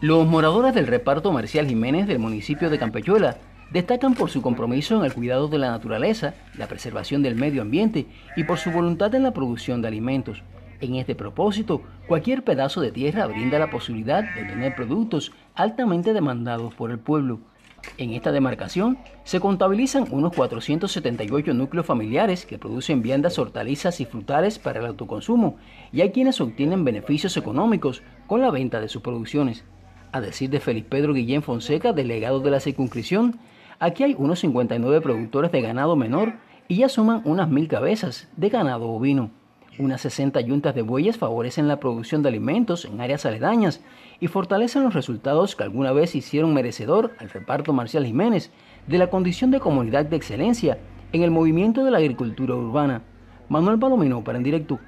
Los moradores del reparto Marcial Jiménez del municipio de Campechuela destacan por su compromiso en el cuidado de la naturaleza, la preservación del medio ambiente y por su voluntad en la producción de alimentos. En este propósito, cualquier pedazo de tierra brinda la posibilidad de tener productos altamente demandados por el pueblo. En esta demarcación se contabilizan unos 478 núcleos familiares que producen viandas, hortalizas y frutales para el autoconsumo y a quienes obtienen beneficios económicos con la venta de sus producciones. A decir de Felipe Pedro Guillén Fonseca, delegado de la circunscripción, aquí hay unos 59 productores de ganado menor y ya suman unas mil cabezas de ganado ovino. Unas 60 yuntas de bueyes favorecen la producción de alimentos en áreas aledañas y fortalecen los resultados que alguna vez hicieron merecedor al reparto Marcial Jiménez de la condición de comunidad de excelencia en el movimiento de la agricultura urbana. Manuel Palomino para En Directo.